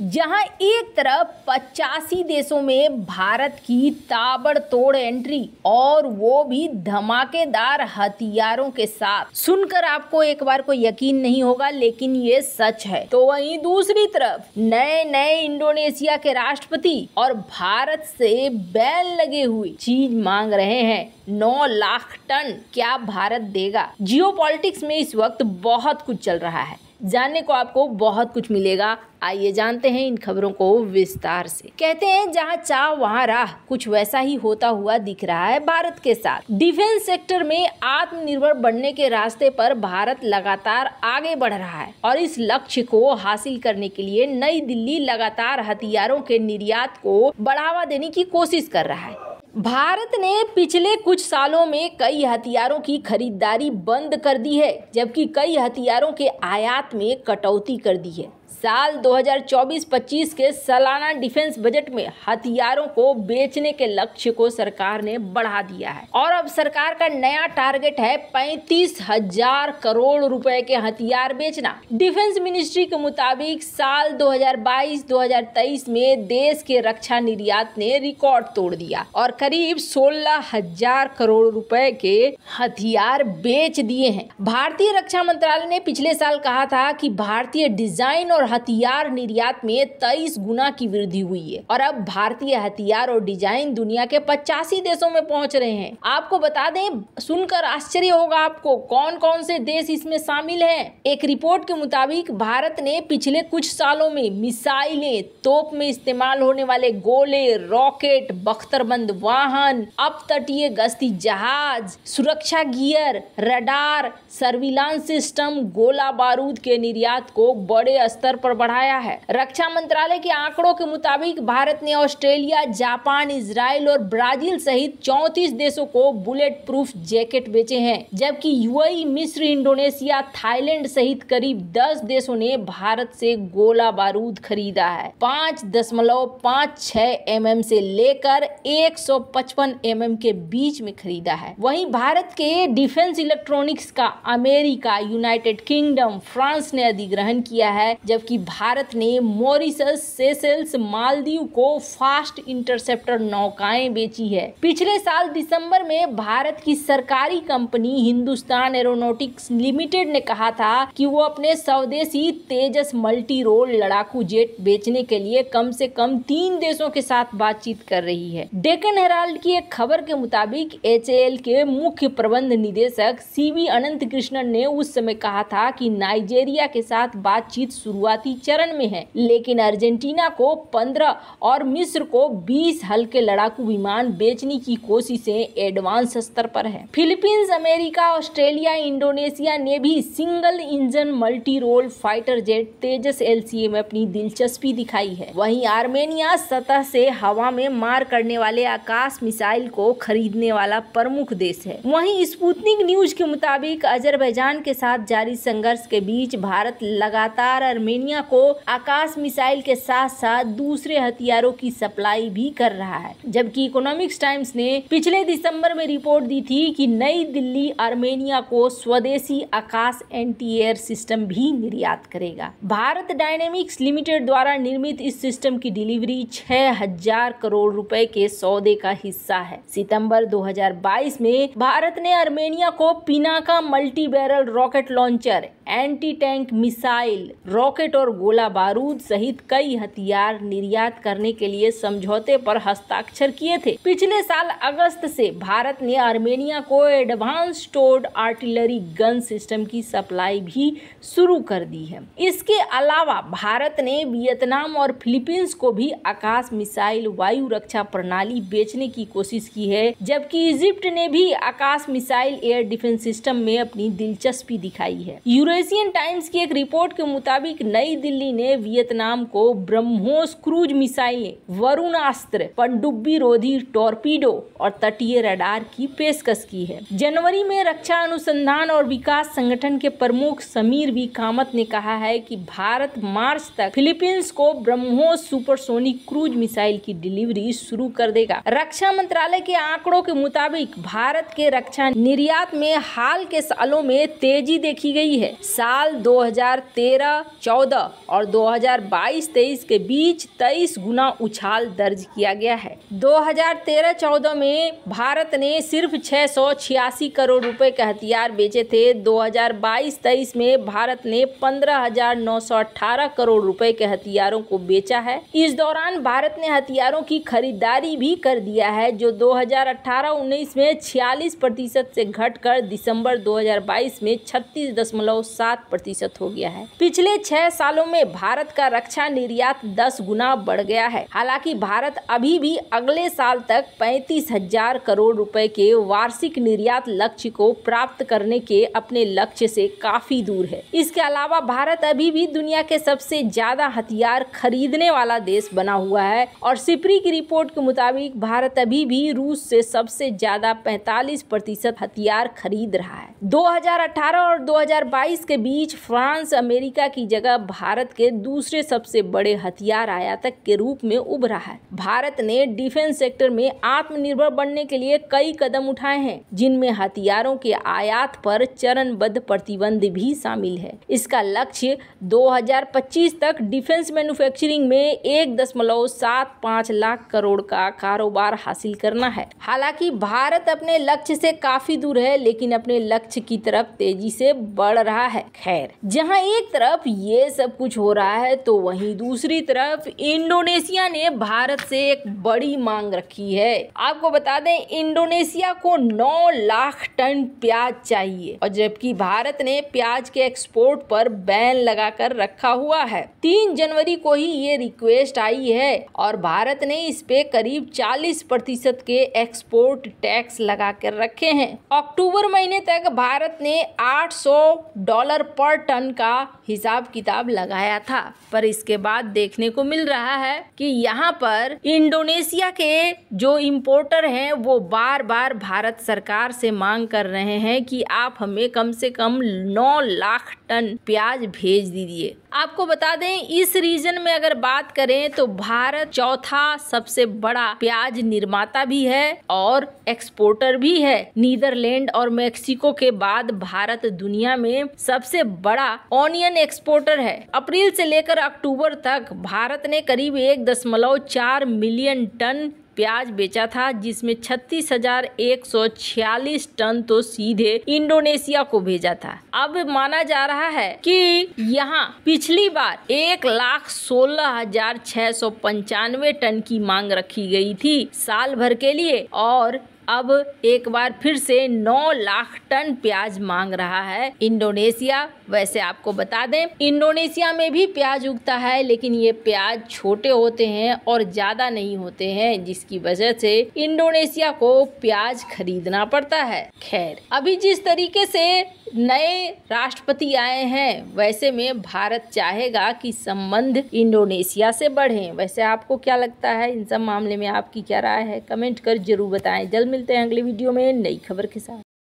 जहां एक तरफ पचासी देशों में भारत की ताबड़तोड़ एंट्री और वो भी धमाकेदार हथियारों के साथ सुनकर आपको एक बार को यकीन नहीं होगा लेकिन ये सच है तो वहीं दूसरी तरफ नए नए इंडोनेशिया के राष्ट्रपति और भारत से बैल लगे हुए चीज मांग रहे हैं नौ लाख टन क्या भारत देगा जियो में इस वक्त बहुत कुछ चल रहा है जानने को आपको बहुत कुछ मिलेगा आइए जानते हैं इन खबरों को विस्तार से कहते हैं जहां चाह वहां राह कुछ वैसा ही होता हुआ दिख रहा है भारत के साथ डिफेंस सेक्टर में आत्मनिर्भर बनने के रास्ते पर भारत लगातार आगे बढ़ रहा है और इस लक्ष्य को हासिल करने के लिए नई दिल्ली लगातार हथियारों के निर्यात को बढ़ावा देने की कोशिश कर रहा है भारत ने पिछले कुछ सालों में कई हथियारों की खरीदारी बंद कर दी है जबकि कई हथियारों के आयात में कटौती कर दी है साल 2024-25 के सालाना डिफेंस बजट में हथियारों को बेचने के लक्ष्य को सरकार ने बढ़ा दिया है और अब सरकार का नया टारगेट है पैंतीस हजार करोड़ रुपए के हथियार बेचना डिफेंस मिनिस्ट्री के मुताबिक साल 2022-2023 में देश के रक्षा निर्यात ने रिकॉर्ड तोड़ दिया और करीब सोलह हजार करोड़ रुपए के हथियार बेच दिए हैं भारतीय रक्षा मंत्रालय ने पिछले साल कहा था कि भारतीय डिजाइन और हथियार निर्यात में तेईस गुना की वृद्धि हुई है और अब भारतीय हथियार और डिजाइन दुनिया के पचासी देशों में पहुंच रहे हैं आपको बता दें सुनकर आश्चर्य होगा आपको कौन कौन से देश इसमें शामिल है एक रिपोर्ट के मुताबिक भारत ने पिछले कुछ सालों में मिसाइलें तोप में इस्तेमाल होने वाले गोले रॉकेट बख्तरबंद वाहन अपतटीय गश्ती जहाज सुरक्षा गियर रडार सर्विलांस सिस्टम गोला बारूद के निर्यात को बड़े स्तर पर बढ़ाया है रक्षा मंत्रालय के आंकड़ों के मुताबिक भारत ने ऑस्ट्रेलिया जापान इसराइल और ब्राजील सहित चौतीस देशों को बुलेट प्रूफ जैकेट बेचे हैं जबकि यूएई मिस्र इंडोनेशिया थाईलैंड सहित करीब दस देशों ने भारत से गोला बारूद खरीदा है पाँच दशमलव पाँच छह एम एम से लेकर एक सौ पचपन एम एम के बीच में खरीदा है वहीं भारत के डिफेंस इलेक्ट्रॉनिक्स का अमेरिका यूनाइटेड किंगडम फ्रांस ने अधिग्रहण किया है जबकि जबकि भारत ने मॉरिसस सेसेल्स मालदीव को फास्ट इंटरसेप्टर नौकाएं बेची है पिछले साल दिसंबर में भारत की सरकारी कंपनी हिंदुस्तान एरोनोटिक्स लिमिटेड ने कहा था कि वो अपने स्वदेशी तेजस मल्टी रोल लड़ाकू जेट बेचने के लिए कम से कम तीन देशों के साथ बातचीत कर रही है डेकन हेराल्ड की एक खबर के मुताबिक एच के मुख्य प्रबंध निदेशक सी वी अनंत कृष्णन ने उस समय कहा था कि नाइजेरिया के साथ बातचीत शुरुआत शुरुआती चरण में है लेकिन अर्जेंटीना को पंद्रह और मिस्र को बीस हल्के लड़ाकू विमान बेचने की कोशिशें एडवांस स्तर पर है फिलीपींस अमेरिका ऑस्ट्रेलिया इंडोनेशिया ने भी single engine multi role fighter jet Tejas L में अपनी दिलचस्पी दिखाई है वहीं आर्मेनिया सतह से हवा में मार करने वाले आकाश मिसाइल को खरीदने वाला प्रमुख देश है वहीं स्पुतनिक न्यूज के मुताबिक अजरबैजान के साथ जारी संघर्ष के बीच भारत लगातार अर्मेनिया दुनिया को आकाश मिसाइल के साथ साथ दूसरे हथियारों की सप्लाई भी कर रहा है जबकि इकोनॉमिक्स टाइम्स ने पिछले दिसंबर में रिपोर्ट दी थी कि नई दिल्ली आर्मेनिया को स्वदेशी आकाश एंटी एयर सिस्टम भी निर्यात करेगा भारत डायनेमिक्स लिमिटेड द्वारा निर्मित इस सिस्टम की डिलीवरी छह हजार करोड़ रुपए के सौदे का हिस्सा है सितंबर 2022 में भारत ने आर्मेनिया को Pinaka multi barrel rocket launcher anti tank missile rocket और गोला बारूद सहित कई हथियार निर्यात करने के लिए समझौते पर हस्ताक्षर किए थे पिछले साल अगस्त से भारत ने आर्मेनिया को advance stored artillery gun system की सप्लाई भी शुरू कर दी है इसके अलावा भारत ने वियतनाम और फिलीपींस को भी आकाश मिसाइल वायु रक्षा प्रणाली बेचने की कोशिश की है जबकि इजिप्ट ने भी Akash missile air defence system में अपनी दिलचस्पी दिखाई है यूरेशियन टाइम्स की एक रिपोर्ट के मुताबिक नई नई दिल्ली ने वियतनाम को ब्रह्मोस क्रूज मिसाइलें वरुणास्त्र पनडुब्बी रोधी टॉर्पीडो और तटीय रडार की पेशकश की है जनवरी में रक्षा अनुसंधान और विकास संगठन के प्रमुख समीर वी कामत ने कहा है कि भारत मार्च तक फिलीपींस को ब्रह्मोस सुपरसोनिक क्रूज मिसाइल की डिलीवरी शुरू कर देगा रक्षा मंत्रालय के आंकड़ों के मुताबिक भारत के रक्षा निर्यात में हाल के सालों में तेजी देखी गई है साल 2013, 14 2014 और 2022-23 के बीच 23 गुना उछाल दर्ज किया गया है 2013-14 में भारत ने सिर्फ छह करोड़ रुपए के हथियार बेचे थे 2022-23 में भारत ने 15,918 करोड़ रुपए के हथियारों को बेचा है इस दौरान भारत ने हथियारों की खरीदारी भी कर दिया है जो 2018-19 में 46 प्रतिशत से घटकर दिसंबर 2022 में 36.7 प्रतिशत हो गया है पिछले छह सालों में भारत का रक्षा निर्यात दस गुना बढ़ गया है हालांकि भारत अभी भी अगले साल तक पैंतीस हजार करोड़ रुपए के वार्षिक निर्यात लक्ष्य को प्राप्त करने के अपने लक्ष्य से काफी दूर है इसके अलावा भारत अभी भी दुनिया के सबसे ज्यादा हथियार खरीदने वाला देश बना हुआ है और सिपरी की रिपोर्ट के मुताबिक भारत अभी भी रूस से सबसे ज्यादा पैतालीस प्रतिशत हथियार खरीद रहा है 2018 और 2022 के बीच फ्रांस अमेरिका की जगह भारत के दूसरे सबसे बड़े हथियार आयातक के रूप में उभरा है भारत ने डिफेंस सेक्टर में आत्मनिर्भर बनने के लिए कई कदम उठाए हैं जिनमें हथियारों के आयात पर चरणबद्ध प्रतिबंध भी शामिल है इसका लक्ष्य 2025 तक डिफेंस मैन्युफैक्चरिंग में एक दशमलव सात पाँच लाख करोड़ का कारोबार हासिल करना है हालांकि भारत अपने लक्ष्य से काफी दूर है लेकिन अपने लक्ष्य की तरफ तेजी से बढ़ रहा है खैर जहां एक तरफ ये सब कुछ हो रहा है तो वहीं दूसरी तरफ इंडोनेशिया ने भारत से एक बड़ी मांग रखी है आपको बता दें इंडोनेशिया को 9 लाख टन प्याज चाहिए और जबकि भारत ने प्याज के एक्सपोर्ट पर बैन लगाकर रखा हुआ है तीन जनवरी को ही ये रिक्वेस्ट आई है और भारत ने इस पे करीब 40 प्रतिशत के एक्सपोर्ट टैक्स लगा कर रखे हैं अक्टूबर महीने तक भारत ने 800 डॉलर पर टन का हिसाब किताब लगाया था पर इसके बाद देखने को मिल रहा है कि यहाँ पर इंडोनेशिया के जो इम्पोर्टर हैं वो बार बार भारत सरकार से मांग कर रहे हैं कि आप हमें कम से कम नौ लाख टन प्याज भेज दीजिए आपको बता दें इस रीजन में अगर बात करें तो भारत चौथा सबसे बड़ा प्याज निर्माता भी है और एक्सपोर्टर भी है नीदरलैंड और मेक्सिको के बाद भारत दुनिया में सबसे बड़ा ऑनियन एक्सपोर्टर है अप्रैल से लेकर अक्टूबर तक भारत ने करीब एक दशमलव चार मिलियन टन प्याज बेचा था जिसमें छत्तीस हजार एक सौ छियालीस टन तो सीधे इंडोनेशिया को भेजा था अब माना जा रहा है कि यहाँ पिछली बार एक लाख सोलह हजार छह सौ पंचानवे टन की मांग रखी गई थी साल भर के लिए और अब एक बार फिर से 9 लाख टन प्याज मांग रहा है इंडोनेशिया वैसे आपको बता दें इंडोनेशिया में भी प्याज उगता है लेकिन ये प्याज छोटे होते हैं और ज़्यादा नहीं होते हैं जिसकी वजह से इंडोनेशिया को प्याज खरीदना पड़ता है खैर अभी जिस तरीके से नए राष्ट्रपति आए हैं वैसे में भारत चाहेगा कि संबंध इंडोनेशिया से बढ़े वैसे आपको क्या लगता है इन सब मामले में आपकी क्या राय है कमेंट कर जरूर बताएं जल्द मिलते हैं अगले वीडियो में नई खबर के साथ